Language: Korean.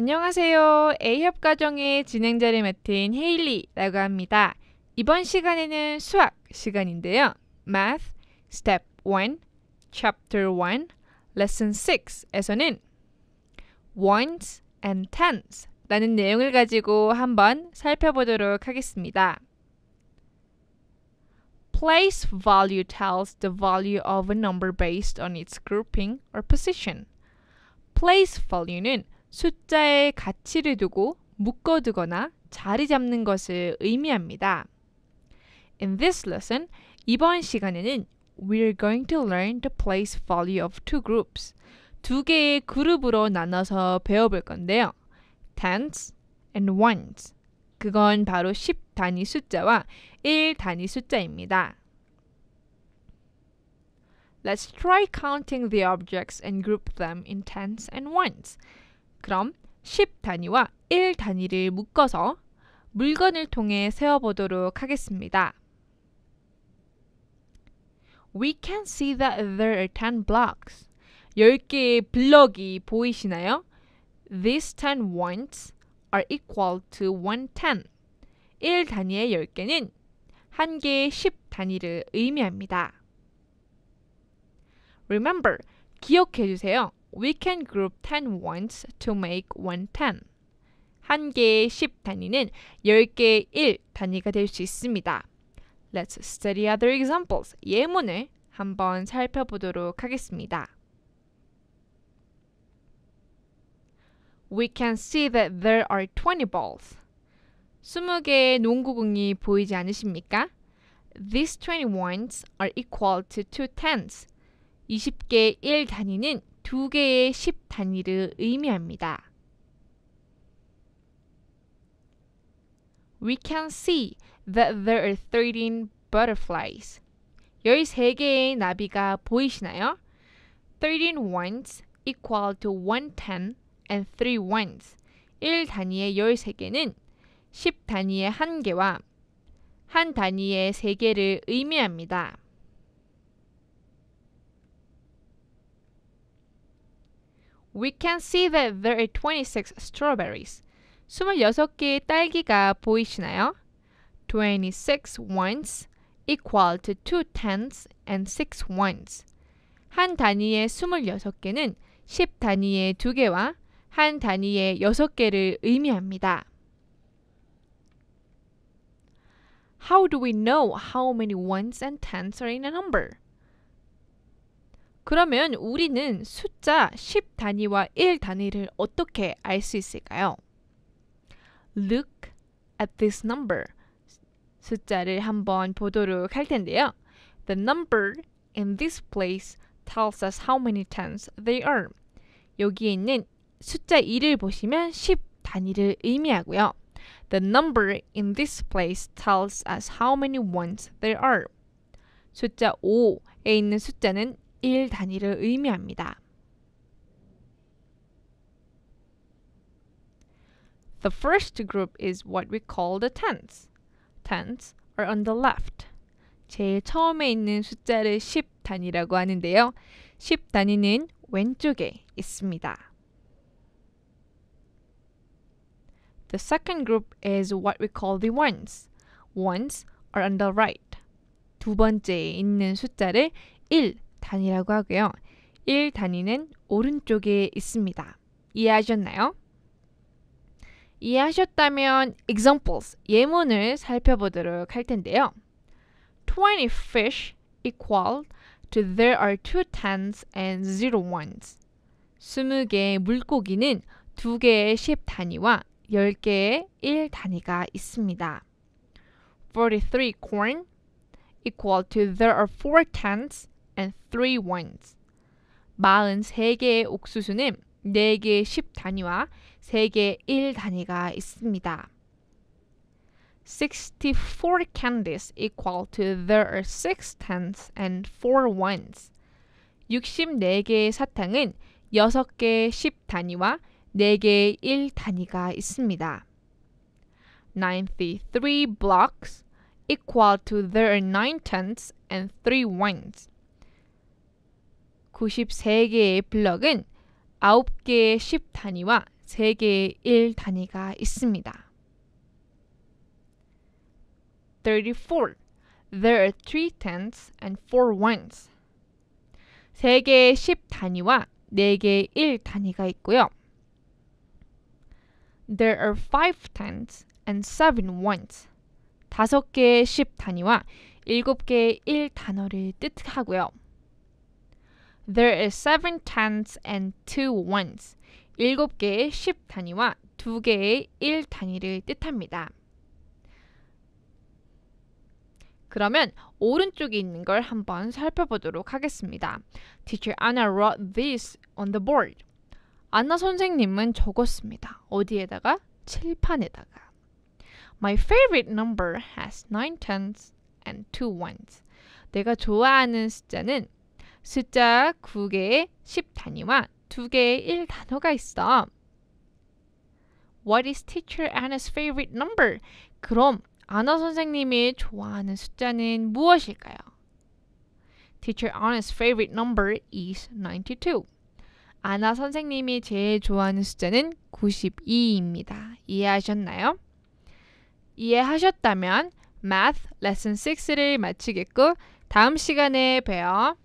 안녕하세요. A협 과정의 진행자를 맡은 헤일리라고 합니다. 이번 시간에는 수학 시간인데요. Math Step 1 Chapter 1 Lesson 6에서는 ones and tens 라는 내용을 가지고 한번 살펴보도록 하겠습니다. Place value tells the value of a number based on its grouping or position. Place value는 숫자의 가치를 두고 묶어두거나 자리 잡는 것을 의미합니다. In this lesson, 이번 시간에는 we're going to learn the place value of two groups. 두 개의 그룹으로 나눠서 배워볼 건데요. tens and ones. 그건 바로 10단위 숫자와 1단위 숫자입니다. Let's try counting the objects and group them in tens and ones. 그럼 10 단위와 1 단위를 묶어서 물건을 통해 세어보도록 하겠습니다. We can see that there are 10 blocks. 10개의 블럭이 보이시나요? These 10 ones are equal to 110. 1 단위의 10개는 한 개의 10 단위를 의미합니다. Remember, 기억해 주세요. We can group 10 ones to make one 10. 한 개의 10 단위는 10개의 1 단위가 될 수 있습니다. Let's study other examples. 예문을 한번 살펴보도록 하겠습니다. We can see that there are 20 balls. 20개의 농구공이 보이지 않으십니까? These 20 ones are equal to 2 tens. 20개의 1 단위는 두 개의 10 단위를 의미합니다. We can see that there are 13 butterflies. 13개의 나비가 보이시나요? 13 ones equal to 110 and 3 ones. 1 단위의 13개는 10 단위의 1개와 한 단위의 3개를 의미합니다. We can see that there are 26 strawberries. 26개의 딸기가 보이시나요? 26 ones equal to 2 tenths and 6 ones. 한 단위의 26개는 10 단위의 2개와 한 단위의 6개를 의미합니다. How do we know how many ones and tens are in a number? 그러면 우리는 숫자 10 단위와 1 단위를 어떻게 알 수 있을까요? Look at this number. 숫자를 한번 보도록 할 텐데요. The number in this place tells us how many tens they are. 여기에 있는 숫자 2를 보시면 10 단위를 의미하고요. The number in this place tells us how many ones there are. 숫자 5에 있는 숫자는 일 단위를 의미합니다. The first group is what we call the tens. Tens are on the left. 제일 처음에 있는 숫자를 10 단위라고 하는데요. 10 단위는 왼쪽에 있습니다. The second group is what we call the ones. Ones are on the right. 두 번째에 있는 숫자를 1 단위라고 하고요. 1 단위는 오른쪽에 있습니다. 이해하셨나요? 이해하셨다면 examples, 예문을 살펴보도록 할 텐데요. 20 fish equal to there are two tens and zero ones. 20개의 물고기는 2개의 10 단위와 10개의 1 단위가 있습니다. 43 corn equal to there are four tens and three wines. 43개의 옥수수는 4개의 10 단위와 3개의 1 단위가 있습니다. 64 candies equal to there are 6 tens and 4 wines. 64개의 사탕은 6개의 10 단위와 4개의 1 단위가 있습니다. 93 blocks equal to there are 9 tens and 3 wines. 93개의 블럭은 9개의 10 단위와 3개의 1 단위가 있습니다. 34. There are three tens and four ones. 3개의 10 단위와 4개의 1 단위가 있고요. There are five tens and seven ones. 5개의 10 단위와 7개의 1 단어를 뜻하고요. There is seven tens and two ones. 일곱 개의 10 단위와 두 개의 1 단위를 뜻합니다. 그러면 오른쪽에 있는 걸 한번 살펴보도록 하겠습니다. Teacher Anna wrote this on the board. 안나 선생님은 적었습니다. 어디에다가? 칠판에다가. My favorite number has nine tens and two ones. 내가 좋아하는 숫자는 숫자 9개의 10단위와 2개의 1단어가 있어. What is teacher Anna's favorite number? 그럼 아나 선생님이 좋아하는 숫자는 무엇일까요? Teacher Anna's favorite number is 92. 아나 선생님이 제일 좋아하는 숫자는 92입니다. 이해하셨나요? 이해하셨다면 Math Lesson 6를 마치겠고 다음 시간에 봬요.